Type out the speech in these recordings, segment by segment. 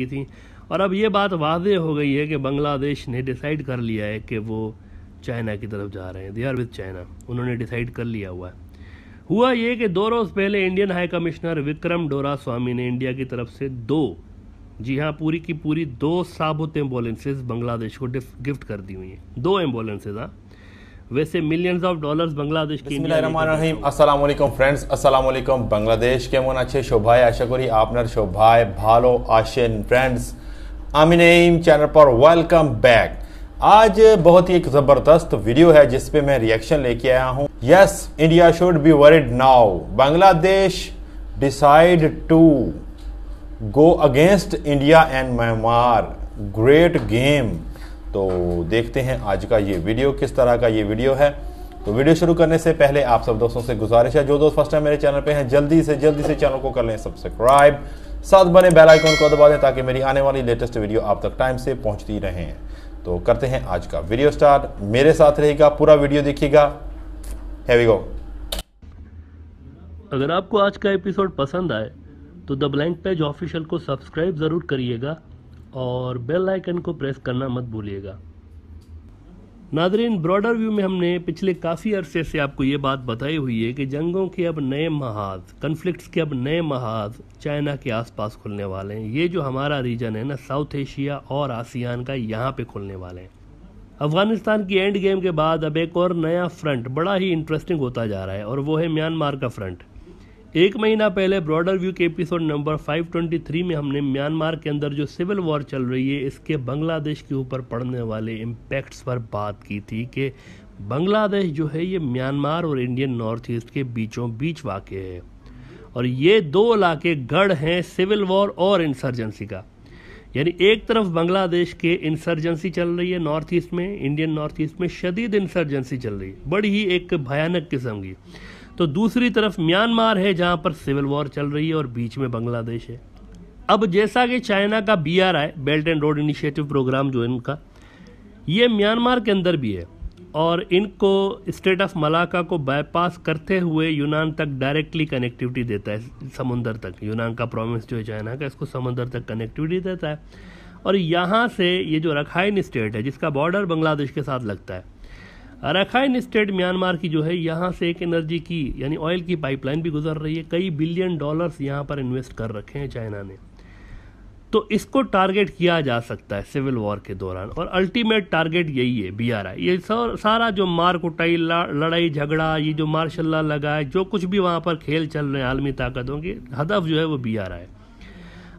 की थी और अब ये बात वाज हो गई है कि बांग्लादेश ने डिसाइड कर लिया है कि वो चाइना की तरफ जा रहे हैं दे आर विद चाइना उन्होंने डिसाइड कर लिया हुआ है हुआ ये कि दो रोज़ पहले इंडियन हाई कमिश्नर विक्रम डोरा स्वामी ने इंडिया की तरफ से दो जी हाँ पूरी की पूरी दो साबुत एम्बुलेंसेज बांग्लादेश को गिफ्ट कर दी हुई हैं दो एम्बुलेंसेज हाँ वैसे मिलियंस ऑफ डॉलर्स बांग्लादेश की रहीम अस्सलाम वालेकुम फ्रेंड्स अस्सलाम वालेकुम बांग्लादेश के मन अच्छे शोभाए आशा करी আপনার शोभाए भालो আছেন फ्रेंड्स আমি एम चैनल पर वेलकम बैक आज बहुत ही एक ज़बरदस्त वीडियो है जिस पे मैं रिएक्शन लेके आया हूं yes India should be worried now Bangladesh decide to go against India and Myanmar great game तो देखते हैं आज का ये वीडियो किस तरह का ये वीडियो है तो वीडियो शुरू करने से पहले आप सब दोस्तों से गुजारिश है जो दोस्त फर्स्ट टाइम मेरे चैनल पे हैं जल्दी से जल्दी से चैनल को कर लें सब्सक्राइब साथ बने बेल आइकन को दबा दें ताकि मेरी आने वाली लेटेस्ट वीडियो आप तक टाइम से पहुंचती रहे तो करते हैं आज का वीडियो स्टार्ट मेरे साथ रहेगा पूरा वीडियो देखिएगा हैवी गो अगर आपको आज का एपिसोड पसंद आए तो द ब्लैंक पेज ऑफिशियल को सब्सक्राइब ज़रूर करिएगा और बेल आइकन को प्रेस करना मत भूलिएगा नादरीन ब्रॉडर व्यू में हमने पिछले काफ़ी अरसे से आपको ये बात बताई हुई है कि जंगों के अब नए महाज कन्फ्लिक्ट्स के अब नए महाज चाइना के आसपास खुलने वाले हैं ये जो हमारा रीजन है ना साउथ एशिया और आसियान का यहाँ पे खुलने वाले हैं अफगानिस्तान की एंड गेम के बाद अब एक और नया फ्रंट बड़ा ही इंटरेस्टिंग होता जा रहा है और वो है म्यांमार का फ्रंट एक महीना पहले ब्रॉडर व्यू के एपिसोड नंबर 523 में हमने म्यांमार के अंदर जो सिविल वॉर चल रही है इसके बांग्लादेश के ऊपर पड़ने वाले इम्पैक्ट्स पर बात की थी कि बांग्लादेश जो है ये म्यांमार और इंडियन नॉर्थ ईस्ट के बीचों बीच वाक़ है और ये दो इलाके गढ़ हैं सिविल वॉर और इंसर्जेंसी का यानी एक तरफ बांग्लादेश के इंसर्जेंसी चल रही है नॉर्थ ईस्ट में इंडियन नॉर्थ ईस्ट में शदीद इंसर्जेंसी चल रही है बड़ी ही एक भयानक किस्म की तो दूसरी तरफ म्यांमार है जहाँ पर सिविल वॉर चल रही है और बीच में बांग्लादेश है अब जैसा कि चाइना का B R I belt and road initiative program जो इनका ये म्यांमार के अंदर भी है और इनको स्टेट ऑफ मलाका को बाईपास करते हुए यूनान तक डायरेक्टली कनेक्टिविटी देता है समुंदर तक यूनान का प्रोविंस जो है चाइना का इसको समुंदर तक कनेक्टिविटी देता है और यहाँ से ये जो रखाइन स्टेट है जिसका बॉर्डर बांग्लादेश के साथ लगता है राखाइन स्टेट म्यांमार की जो है यहाँ से एक एनर्जी की यानी ऑयल की पाइपलाइन भी गुजर रही है कई बिलियन डॉलर्स यहाँ पर इन्वेस्ट कर रखे हैं चाइना ने तो इसको टारगेट किया जा सकता है सिविल वॉर के दौरान और अल्टीमेट टारगेट यही है बी आर आई ये सारा जो मार कुटाई लड़ाई झगड़ा ये जो मार्शल्ला लगाए जो कुछ भी वहाँ पर खेल चल रहे हैं आलमी ताकतों के हदफ जो है वो बी आर आई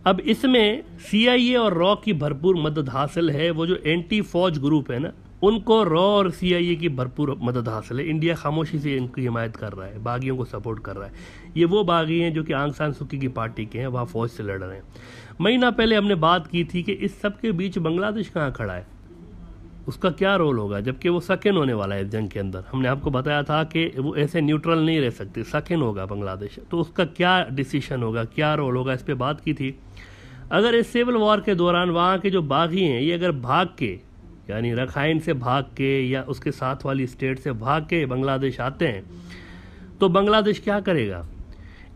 अब इसमें सी आई ए और रॉ की भरपूर मदद हासिल है वो जो एंटी फौज ग्रुप है ना उनको रॉ और सीआईए की भरपूर मदद हासिल है इंडिया खामोशी से इनकी हिमायत कर रहा है बागियों को सपोर्ट कर रहा है ये वो बागी हैं जो कि आंग सान सुकी की पार्टी के हैं वहाँ फौज से लड़ रहे हैं महीना पहले हमने बात की थी कि इस सब के बीच बांग्लादेश कहाँ खड़ा है उसका क्या रोल होगा जबकि वो सकिन होने वाला है इस जंग के अंदर हमने आपको बताया था कि वो ऐसे न्यूट्रल नहीं रह सकते सकिन होगा बांग्लादेश तो उसका क्या डिसीशन होगा क्या रोल होगा इस पर बात की थी अगर इस सिविल वॉर के दौरान वहाँ के जो बागी हैं ये अगर भाग के यानी रखाइन से भाग के या उसके साथ वाली स्टेट से भाग के बांग्लादेश आते हैं तो बांग्लादेश क्या करेगा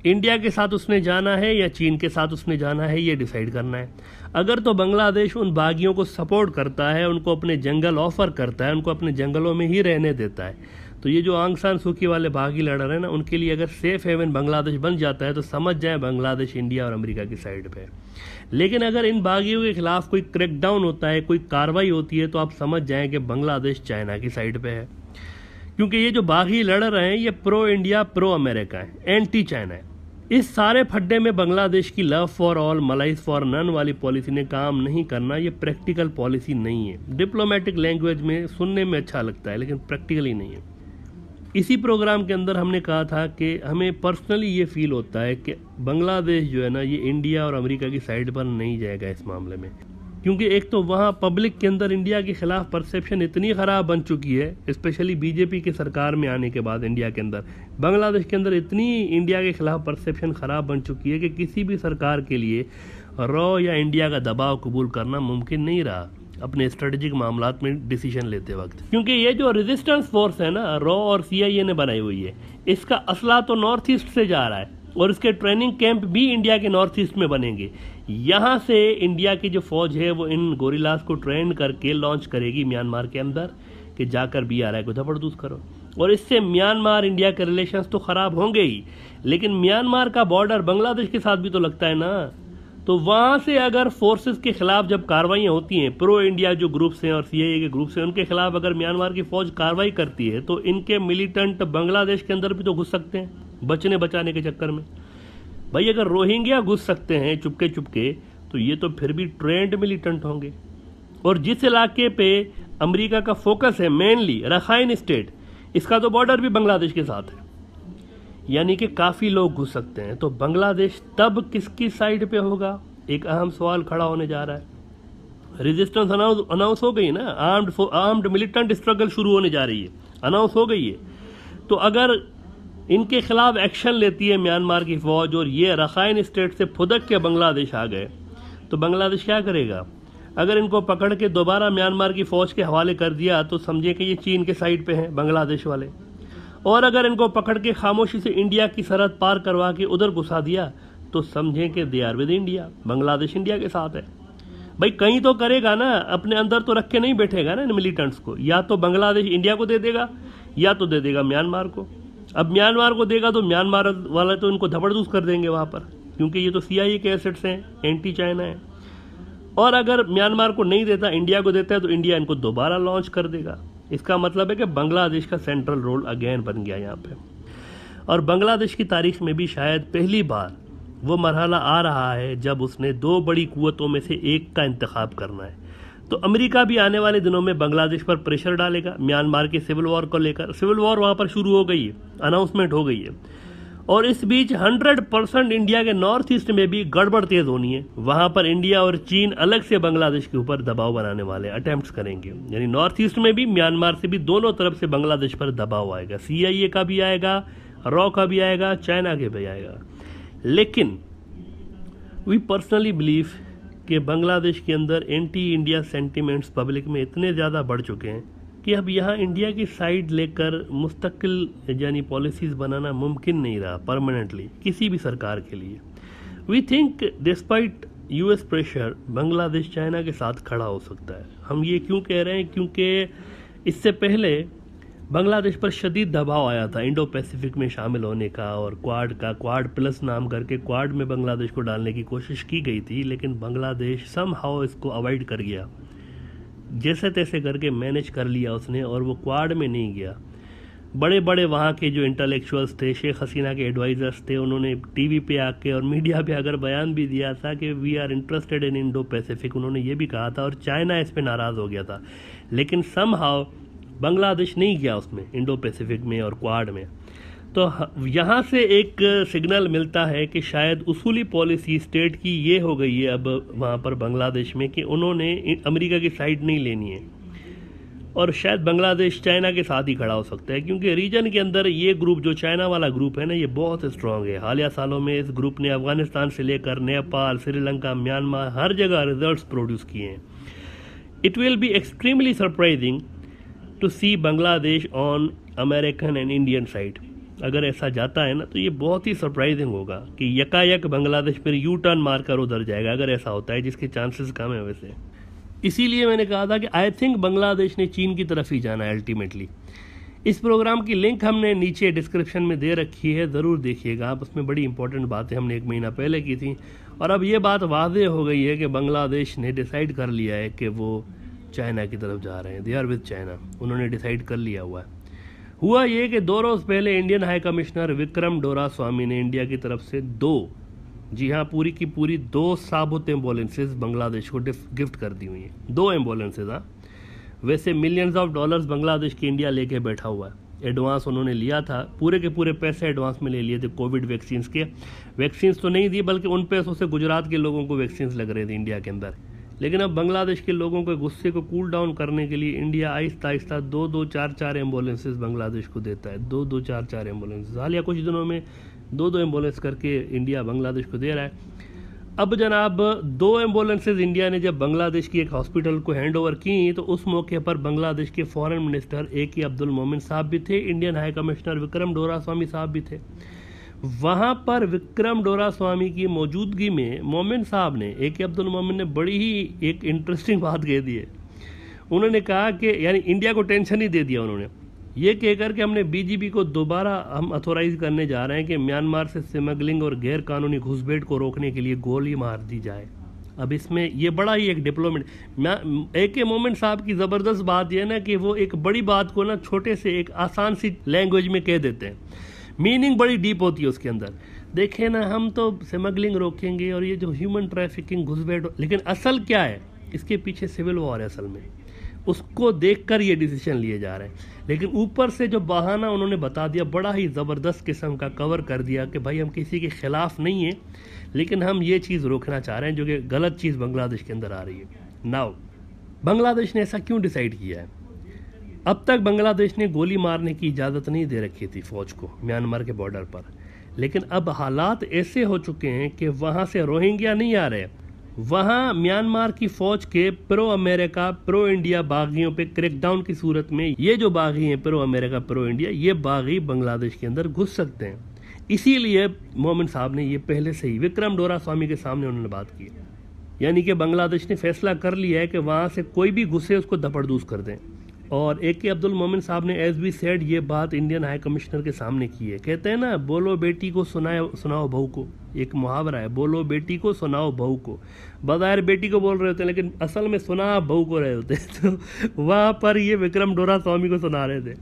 इंडिया के साथ उसने जाना है या चीन के साथ उसने जाना है ये डिसाइड करना है अगर तो बांग्लादेश उन बागियों को सपोर्ट करता है उनको अपने जंगल ऑफर करता है उनको अपने जंगलों में ही रहने देता है तो ये जो आंगसान सूखी वाले भागी रहे हैं ना उनके लिए अगर सेफ हेवन बांग्लादेश बन जाता है तो समझ जाए बांग्लादेश इंडिया और अमेरिका की साइड पे लेकिन अगर इन बागियों के खिलाफ कोई क्रैकडाउन होता है कोई कार्रवाई होती है तो आप समझ जाएं कि बांग्लादेश चाइना की साइड पे है क्योंकि ये जो बागी लड़र हैं ये प्रो इंडिया प्रो अमेरिका है एंटी चाइना है इस सारे फड्डे में बांग्लादेश की love for all malice for none वाली पॉलिसी ने काम नहीं करना ये प्रैक्टिकल पॉलिसी नहीं है डिप्लोमेटिक लैंग्वेज में सुनने में अच्छा लगता है लेकिन प्रैक्टिकली नहीं है इसी प्रोग्राम के अंदर हमने कहा था कि हमें पर्सनली ये फील होता है कि बांग्लादेश जो है ना ये इंडिया और अमेरिका की साइड पर नहीं जाएगा इस मामले में क्योंकि एक तो वहाँ पब्लिक के अंदर इंडिया के ख़िलाफ़ परसेप्शन इतनी ख़राब बन चुकी है स्पेशली बीजेपी की सरकार में आने के बाद इंडिया के अंदर बांग्लादेश के अंदर इतनी इंडिया के ख़िलाफ़ परसेप्शन ख़राब बन चुकी है कि किसी भी सरकार के लिए रॉ या इंडिया का दबाव कबूल करना मुमकिन नहीं रहा अपने स्ट्रेटेजिक मामला में डिसीजन लेते वक्त क्योंकि ये जो रेजिस्टेंस फोर्स है ना रॉ और सीआईए ने बनाई हुई है इसका असला तो नॉर्थ ईस्ट से जा रहा है और इसके ट्रेनिंग कैंप भी इंडिया के नॉर्थ ईस्ट में बनेंगे यहाँ से इंडिया की जो फौज है वो इन गोरिलास को ट्रेन करके लॉन्च करेगी म्यांमार के अंदर कि जाकर भी आ रहा है को जबरदस्त करो और इससे म्यांमार इंडिया के रिलेशंस तो ख़राब होंगे ही लेकिन म्यांमार का बॉर्डर बांग्लादेश के साथ भी तो लगता है ना तो वहाँ से अगर फोर्सेस के खिलाफ जब कार्रवाइयाँ होती हैं प्रो इंडिया जो ग्रुप्स हैं और सीआईए के ग्रुप्स हैं उनके खिलाफ अगर म्यांमार की फौज कार्रवाई करती है तो इनके मिलिटेंट बांग्लादेश के अंदर भी तो घुस सकते हैं बचने बचाने के चक्कर में भाई अगर रोहिंग्या घुस सकते हैं चुपके चुपके तो ये तो फिर भी ट्रेंड मिलिटेंट होंगे और जिस इलाके पे अमरीका का फोकस है मेनली रखाइन स्टेट इसका तो बॉर्डर भी बांग्लादेश के साथ है यानी कि काफ़ी लोग घुस सकते हैं तो बांग्लादेश तब किसकी साइड पे होगा एक अहम सवाल खड़ा होने जा रहा है रेजिस्टेंस अनाउंस हो गई ना आर्म्ड आर्म्ड मिलिटेंट स्ट्रगल शुरू होने जा रही है अनाउंस हो गई है तो अगर इनके खिलाफ एक्शन लेती है म्यांमार की फौज और ये रखाइन स्टेट से फुदक के बांग्लादेश आ गए तो बांग्लादेश क्या करेगा अगर इनको पकड़ के दोबारा म्यांमार की फौज के हवाले कर दिया तो समझे कि ये चीन के साइड पे हैं बांग्लादेश वाले और अगर इनको पकड़ के खामोशी से इंडिया की सरहद पार करवा के उधर घुसा दिया तो समझें कि they are with India Bangladesh India के साथ है भाई कहीं तो करेगा ना अपने अंदर तो रख के नहीं बैठेगा ना इन मिलिटेंट्स को या तो बांग्लादेश इंडिया को दे देगा या तो दे देगा म्यांमार को अब म्यांमार को देगा तो म्यांमार वाला तो इनको धबड़दूस कर देंगे वहाँ पर क्योंकि ये तो सीआईए के एसेट्स हैं एंटी चाइना है और अगर म्यांमार को नहीं देता इंडिया को देता है तो इंडिया इनको दोबारा लॉन्च कर देगा इसका मतलब है कि बांग्लादेश का सेंट्रल रोल अगेन बन गया यहाँ पे और बांग्लादेश की तारीख में भी शायद पहली बार वो मरहला आ रहा है जब उसने दो बड़ी कुतों में से एक का इंतखब करना है तो अमेरिका भी आने वाले दिनों में बांग्लादेश पर प्रेशर डालेगा म्यांमार के सिविल वॉर को लेकर सिविल वॉर वहाँ पर शुरू हो गई है अनाउंसमेंट हो गई है और इस बीच 100 परसेंट इंडिया के नॉर्थ ईस्ट में भी गड़बड़ तेज होनी है वहां पर इंडिया और चीन अलग से बांग्लादेश के ऊपर दबाव बनाने वाले अटेम्प्ट करेंगे यानी नॉर्थ ईस्ट में भी म्यांमार से भी दोनों तरफ से बांग्लादेश पर दबाव आएगा सीआईए का भी आएगा रॉ का भी आएगा चाइना के भी आएगा लेकिन वी पर्सनली बिलीव कि बांग्लादेश के अंदर एंटी इंडिया सेंटीमेंट्स पब्लिक में इतने ज़्यादा बढ़ चुके हैं कि अब यहाँ इंडिया की साइड लेकर मुस्तकिल यानी पॉलिसीज़ बनाना मुमकिन नहीं रहा परमानेंटली किसी भी सरकार के लिए we think despite U S pressure Bangladesh China के साथ खड़ा हो सकता है हम ये क्यों कह रहे हैं क्योंकि इससे पहले बांग्लादेश पर शदीद दबाव आया था इंडो पैसिफिक में शामिल होने का और क्वाड का क्वाड प्लस नाम करके क्वाड में बांग्लादेश को डालने की कोशिश की गई थी लेकिन बांग्लादेश सम हाउ इसको अवॉइड कर गया जैसे तैसे करके मैनेज कर लिया उसने और वो क्वाड में नहीं गया बड़े बड़े वहाँ के जो इंटेलेक्चुअल्स थे शेख हसीना के एडवाइज़र्स थे उन्होंने टीवी पे आके और मीडिया पे आकर बयान भी दिया था कि we are interested in Indo Pacific उन्होंने ये भी कहा था और चाइना इस पर नाराज़ हो गया था लेकिन सम बांग्लादेश नहीं गया उसमें इंडो पैसिफिक में और क्वाड में तो यहाँ से एक सिग्नल मिलता है कि शायद उसूली पॉलिसी स्टेट की ये हो गई है अब वहाँ पर बांग्लादेश में कि उन्होंने अमेरिका की साइड नहीं लेनी है और शायद बांग्लादेश चाइना के साथ ही खड़ा हो सकता है क्योंकि रीजन के अंदर ये ग्रुप जो चाइना वाला ग्रुप है ना ये बहुत स्ट्रांग है हालिया सालों में इस ग्रुप ने अफगानिस्तान से लेकर नेपाल श्रीलंका म्यांमार हर जगह रिजल्ट्स प्रोड्यूस किए हैं it will be extremely surprising to see Bangladesh on American and Indian side अगर ऐसा जाता है ना तो ये बहुत ही सरप्राइजिंग होगा कि यकायक बांग्लादेश फिर यू टर्न मार कर उधर जाएगा अगर ऐसा होता है जिसके चांसेस कम है वैसे इसीलिए मैंने कहा था कि आई थिंक बांग्लादेश ने चीन की तरफ ही जाना है अल्टीमेटली इस प्रोग्राम की लिंक हमने नीचे डिस्क्रिप्शन में दे रखी है ज़रूर देखिएगा आप उसमें बड़ी इंपॉर्टेंट बातें हमने एक महीना पहले की थी और अब ये बात वाजे हो गई है कि बांग्लादेश ने डिसाइड कर लिया है कि वो चाइना की तरफ जा रहे हैं दे आर विद चाइना उन्होंने डिसाइड कर लिया हुआ है हुआ ये कि दो रोज़ पहले इंडियन हाई कमिश्नर विक्रम डोरा स्वामी ने इंडिया की तरफ से दो जी हाँ पूरी की पूरी दो साबुत एम्बुलेंसेज बांग्लादेश को गिफ्ट कर दी हुई हैं दो एम्बुलेंसेज हाँ वैसे मिलियंस ऑफ डॉलर्स बांग्लादेश की इंडिया लेके बैठा हुआ है एडवांस उन्होंने लिया था पूरे के पूरे पैसे एडवांस में ले लिए थे कोविड वैक्सीन्स के वैक्सीन्स तो नहीं दी बल्कि उन पैसों से गुजरात के लोगों को वैक्सीन्स लग रहे थे इंडिया के अंदर लेकिन अब बांग्लादेश के लोगों के गुस्से को कूल डाउन करने के लिए इंडिया आहिस्ता आहिस्ता दो दो चार चार एम्बुलेंसेज बांग्लादेश को देता है दो दो चार चार एम्बुलेंसेज हालिया कुछ दिनों में दो दो एम्बुलेंस करके इंडिया बांग्लादेश को दे रहा है अब जनाब दो एम्बुलेंसेज इंडिया ने जब बांग्लादेश की एक हॉस्पिटल को हैंड ओवर की तो उस मौके पर बांग्लादेश के फॉरन मिनिस्टर ए के अब्दुल मोमिन साहब भी थे इंडियन हाई कमिश्नर विक्रम डोरा स्वामी साहब भी थे वहाँ पर विक्रम डोरा स्वामी की मौजूदगी में मोमिन साहब ने ए के अब्दुल मोमिन ने बड़ी ही एक इंटरेस्टिंग बात कह दी है उन्होंने कहा कि यानी इंडिया को टेंशन ही दे दिया उन्होंने ये कहकर के हमने बीजीबी को दोबारा हम अथोराइज करने जा रहे हैं कि म्यांमार से स्मगलिंग और गैर कानूनी घुसपैठ को रोकने के लिए गोली मार दी जाए अब इसमें ये बड़ा ही एक डिप्लोमेट ए के मोमेंट साहब की ज़बरदस्त बात यह ना कि वो एक बड़ी बात को ना छोटे से एक आसान सी लैंग्वेज में कह देते हैं मीनिंग बड़ी डीप होती है उसके अंदर देखें ना हम तो स्मगलिंग रोकेंगे और ये जो ह्यूमन ट्रैफिकिंग घुसपैठ लेकिन असल क्या है इसके पीछे सिविल वॉर है असल में उसको देखकर ये डिसीजन लिए जा रहे हैं लेकिन ऊपर से जो बहाना उन्होंने बता दिया बड़ा ही ज़बरदस्त किस्म का कवर कर दिया कि भाई हम किसी के ख़िलाफ़ नहीं हैं लेकिन हम ये चीज़ रोकना चाह रहे हैं जो कि गलत चीज़ बांग्लादेश के अंदर आ रही है नाउ बांग्लादेश ने ऐसा क्यों डिसाइड किया है अब तक बांग्लादेश ने गोली मारने की इजाज़त नहीं दे रखी थी फ़ौज को म्यांमार के बॉर्डर पर लेकिन अब हालात ऐसे हो चुके हैं कि वहाँ से रोहिंग्या नहीं आ रहे वहाँ म्यांमार की फ़ौज के प्रो अमेरिका प्रो इंडिया बागियों पे क्रैकडाउन की सूरत में ये जो बागी हैं प्रो अमेरिका प्रो इंडिया ये बागी बांग्लादेश के अंदर घुस सकते हैं इसीलिए मोमिन साहब ने ये पहले से ही विक्रम डोरा स्वामी के सामने उन्होंने बात की यानी कि बांग्लादेश ने फैसला कर लिया है कि वहाँ से कोई भी घुसे उसको दपड़दूस कर दें और ए के अब्दुल मोमिन साहब ने एस बी सेड ये बात इंडियन हाई कमिश्नर के सामने की है कहते हैं ना बोलो बेटी को सुनाए सुनाओ बहू को एक मुहावरा है बोलो बेटी को सुनाओ बहू को बाज़ार बेटी को बोल रहे होते हैं लेकिन असल में सुना बहू को रहे होते हैं तो वहाँ पर ये विक्रम डोरा स्वामी को सुना रहे थे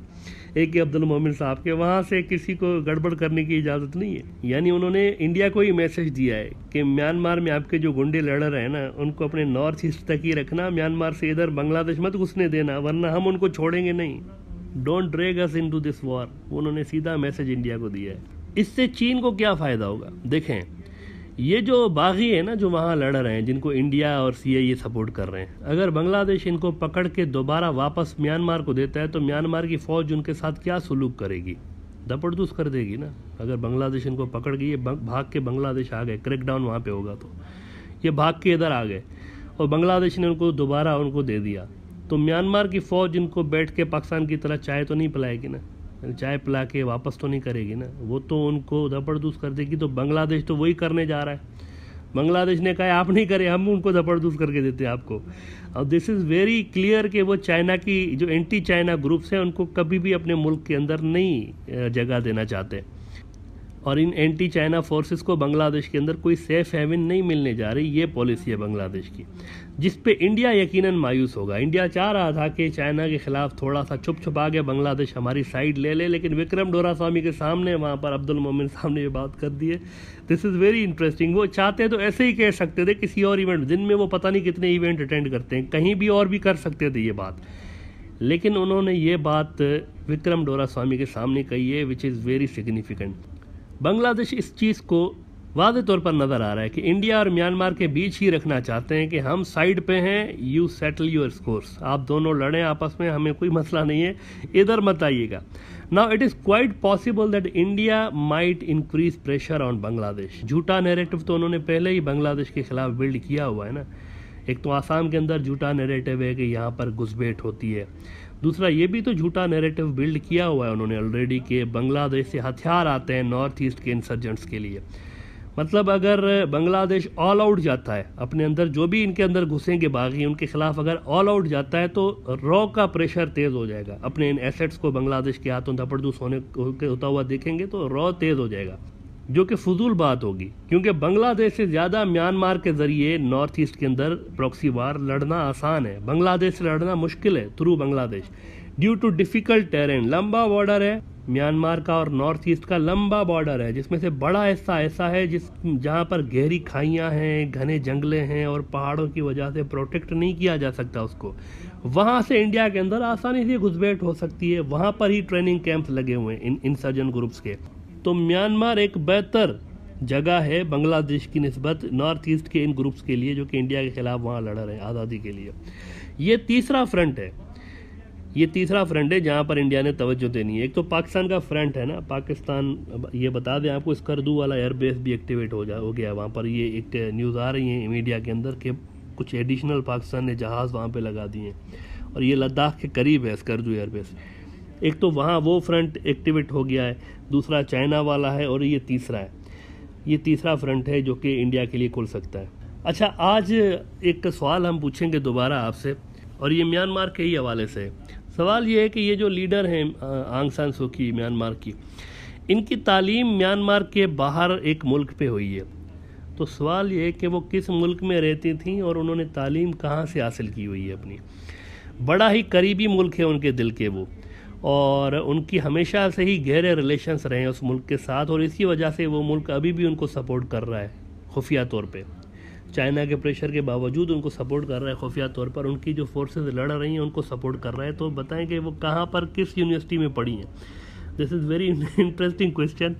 ए के अब्दुल मोमिन साहब के वहाँ से किसी को गड़बड़ करने की इजाज़त नहीं है यानी उन्होंने इंडिया को ही मैसेज दिया है कि म्यांमार में आपके जो गुंडे लड़ रहे हैं ना उनको अपने नॉर्थ ईस्ट तक ही रखना म्यांमार से इधर बांग्लादेश मत घुसने देना वरना हम उनको छोड़ेंगे नहीं don't drag us into this war उन्होंने सीधा मैसेज इंडिया को दिया है इससे चीन को क्या फ़ायदा होगा देखें ये जो बागी है ना जो वहाँ लड़ रहे हैं जिनको इंडिया और सी आई ए सपोर्ट कर रहे हैं अगर बांग्लादेश इनको पकड़ के दोबारा वापस म्यांमार को देता है तो म्यांमार की फ़ौज उनके साथ क्या सलूक करेगी दपड़दूस कर देगी ना अगर बांग्लादेश इनको पकड़ गई ये भाग के बांग्लादेश आ गए क्रैकडाउन वहाँ पर होगा तो ये भाग के इधर आ गए और बांग्लादेश ने उनको दोबारा उनको दे दिया तो म्यांमार की फ़ौज इनको बैठ के पाकिस्तान की तरह चाय तो नहीं पिलाएगी ना चाय पिला के वापस तो नहीं करेगी ना वो तो उनको धपड़दूस कर देगी तो बांग्लादेश तो वही करने जा रहा है बांग्लादेश ने कहा आप नहीं करें हम उनको धपड़दूस करके देते हैं आपको और दिस इज़ वेरी क्लियर कि वो चाइना की जो एंटी चाइना ग्रुप्स हैं उनको कभी भी अपने मुल्क के अंदर नहीं जगह देना चाहते और इन एंटी चाइना फोर्सेस को बांग्लादेश के अंदर कोई सेफ हेवन नहीं मिलने जा रही ये पॉलिसी है बांग्लादेश की जिस पे इंडिया यकीनन मायूस होगा इंडिया चाह रहा था कि चाइना के खिलाफ थोड़ा सा छुप छुपा के बांग्लादेश हमारी साइड ले ले लेकिन विक्रम डोरा स्वामी के सामने वहाँ पर अब्दुल मोमिन ने ये बात कर दी है दिस इज़ वेरी इंटरेस्टिंग वो चाहते तो ऐसे ही कह सकते थे किसी और इवेंट दिन में वो पता नहीं कितने इवेंट अटेंड करते हैं कहीं भी और भी कर सकते थे ये बात लेकिन उन्होंने ये बात विक्रम डोरा स्वामी के सामने कही है which is very significant Bangladesh इस चीज़ को वादे तौर पर नज़र आ रहा है कि इंडिया और म्यांमार के बीच ही रखना चाहते हैं कि हम साइड पे हैं यू सेटल योर स्कोर्स आप दोनों लड़ें आपस में हमें कोई मसला नहीं है इधर मत आइएगा now it is quite possible that India might increase pressure on Bangladesh झूठा नेरेटिव तो उन्होंने पहले ही बांग्लादेश के खिलाफ बिल्ड किया हुआ है ना एक तो आसाम के अंदर झूठा नेरेटिव है कि यहाँ पर घुसपैठ होती है दूसरा ये भी तो झूठा नैरेटिव बिल्ड किया हुआ है उन्होंने ऑलरेडी कि बांग्लादेश से हथियार आते हैं नॉर्थ ईस्ट के इंसर्जेंट्स के लिए मतलब अगर बांग्लादेश ऑल आउट जाता है अपने अंदर जो भी इनके अंदर घुसेंगे बागी उनके खिलाफ अगर ऑल आउट जाता है तो रॉ का प्रेशर तेज़ हो जाएगा अपने इन एसेट्स को बांग्लादेश के हाथों धपड़दूस होने होता हुआ देखेंगे तो रॉ तेज़ हो जाएगा जो कि फजूल बात होगी क्योंकि बांग्लादेश से ज़्यादा म्यांमार के ज़रिए नॉर्थ ईस्ट के अंदर प्रॉक्सी वार लड़ना आसान है बांग्लादेश से लड़ना मुश्किल है through Bangladesh due to difficult terrain लंबा बॉर्डर है म्यांमार का और नॉर्थ ईस्ट का लंबा बॉर्डर है जिसमें से बड़ा हिस्सा ऐसा है जिस जहाँ पर गहरी खाइयाँ हैं घने जंगले हैं और पहाड़ों की वजह से प्रोटेक्ट नहीं किया जा सकता उसको वहाँ से इंडिया के अंदर आसानी से घुसपैठ हो सकती है वहाँ पर ही ट्रेनिंग कैंप्स लगे हुए हैं इन इंसर्जेंट ग्रुप्स के तो म्यांमार एक बेहतर जगह है बांग्लादेश की नस्बत नॉर्थ ईस्ट के इन ग्रुप्स के लिए जो कि इंडिया के खिलाफ वहाँ लड़ रहे हैं आज़ादी के लिए ये तीसरा फ्रंट है ये तीसरा फ्रंट है जहाँ पर इंडिया ने तवज्जो देनी है एक तो पाकिस्तान का फ्रंट है ना पाकिस्तान ये बता दें आपको स्कर्दू वाला एयरबेस भी एक्टिवेट हो जा हो गया वहाँ पर ये एक न्यूज़ आ रही है मीडिया के अंदर कि कुछ एडिशनल पाकिस्तान ने जहाज़ वहाँ पर लगा दिए हैं और ये लद्दाख के करीब है स्कर्दू एयरबेस एक तो वहाँ वो फ्रंट एक्टिवेट हो गया है दूसरा चाइना वाला है और ये तीसरा है ये तीसरा फ्रंट है जो कि इंडिया के लिए खुल सकता है अच्छा आज एक सवाल हम पूछेंगे दोबारा आपसे और ये म्यांमार के ही हवाले से सवाल ये है कि ये जो लीडर हैं आंग सान की म्यांमार की इनकी तालीम म्यांमार के बाहर एक मुल्क पे हुई है तो सवाल ये है कि वो किस मुल्क में रहती थी और उन्होंने तालीम कहाँ से हासिल की हुई है अपनी बड़ा ही करीबी मुल्क है उनके दिल के वो और उनकी हमेशा से ही गहरे रिलेशंस रहे हैं उस मुल्क के साथ और इसी वजह से वो मुल्क अभी भी उनको सपोर्ट कर रहा है खुफिया तौर पे चाइना के प्रेशर के बावजूद उनको सपोर्ट कर रहा है खुफिया तौर पर उनकी जो फोर्सेस लड़ रही हैं उनको सपोर्ट कर रहा है तो बताएं कि वो कहाँ पर किस यूनिवर्सिटी में पढ़ी हैं this is very interesting question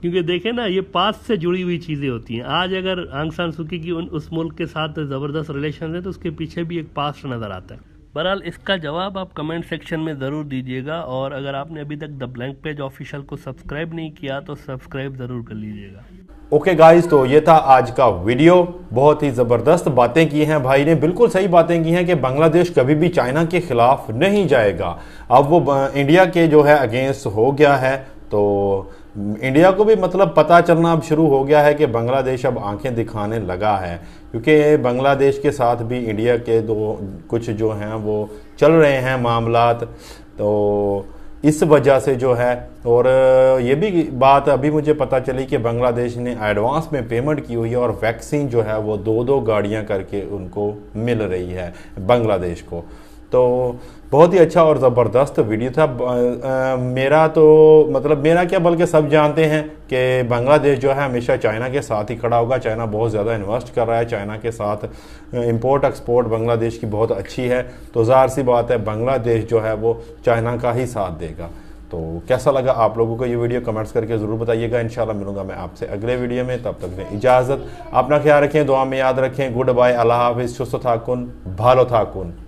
क्योंकि देखें ना ये पास से जुड़ी हुई चीज़ें होती हैं आज अगर आंगसान सुखी की उन उस मुल्क के साथ ज़बरदस्त रिलेशन है तो उसके पीछे भी एक पास्ट नज़र आता है बहरहाल इसका जवाब आप कमेंट सेक्शन में ज़रूर दीजिएगा और अगर आपने अभी तक द ब्लैंक पेज ऑफिशियल को सब्सक्राइब नहीं किया तो सब्सक्राइब ज़रूर कर लीजिएगा ओके okay गाइस तो ये था आज का वीडियो बहुत ही ज़बरदस्त बातें की हैं भाई ने बिल्कुल सही बातें की हैं कि बांग्लादेश कभी भी चाइना के ख़िलाफ़ नहीं जाएगा अब वो इंडिया के जो है अगेंस्ट हो गया है तो इंडिया को भी मतलब पता चलना अब शुरू हो गया है कि बांग्लादेश अब आंखें दिखाने लगा है क्योंकि बांग्लादेश के साथ भी इंडिया के दो कुछ जो हैं वो चल रहे हैं मामलात तो इस वजह से जो है और ये भी बात अभी मुझे पता चली कि बांग्लादेश ने एडवांस में पेमेंट की हुई है और वैक्सीन जो है वो दो दो गाड़ियां करके उनको मिल रही है बांग्लादेश को तो बहुत ही अच्छा और ज़बरदस्त वीडियो था आ, आ, मेरा तो मतलब मेरा क्या बल्कि सब जानते हैं कि बांग्लादेश जो है हमेशा चाइना के साथ ही खड़ा होगा चाइना बहुत ज़्यादा इन्वेस्ट कर रहा है चाइना के साथ इंपोर्ट एक्सपोर्ट बांग्लादेश की बहुत अच्छी है तो ज़ाहिर सी बात है बांग्लादेश जो है वो चाइना का ही साथ देगा तो कैसा लगा आप लोगों को ये वीडियो कमेंट्स करके ज़रूर बताइएगा इन मिलूंगा मैं आपसे अगले वीडियो में तब तक दें इजाज़त अपना ख्याल रखें दुआ में याद रखें गुड बाय अल्लाह हाफिज़ सुस्त थाकुन भालो थाकुन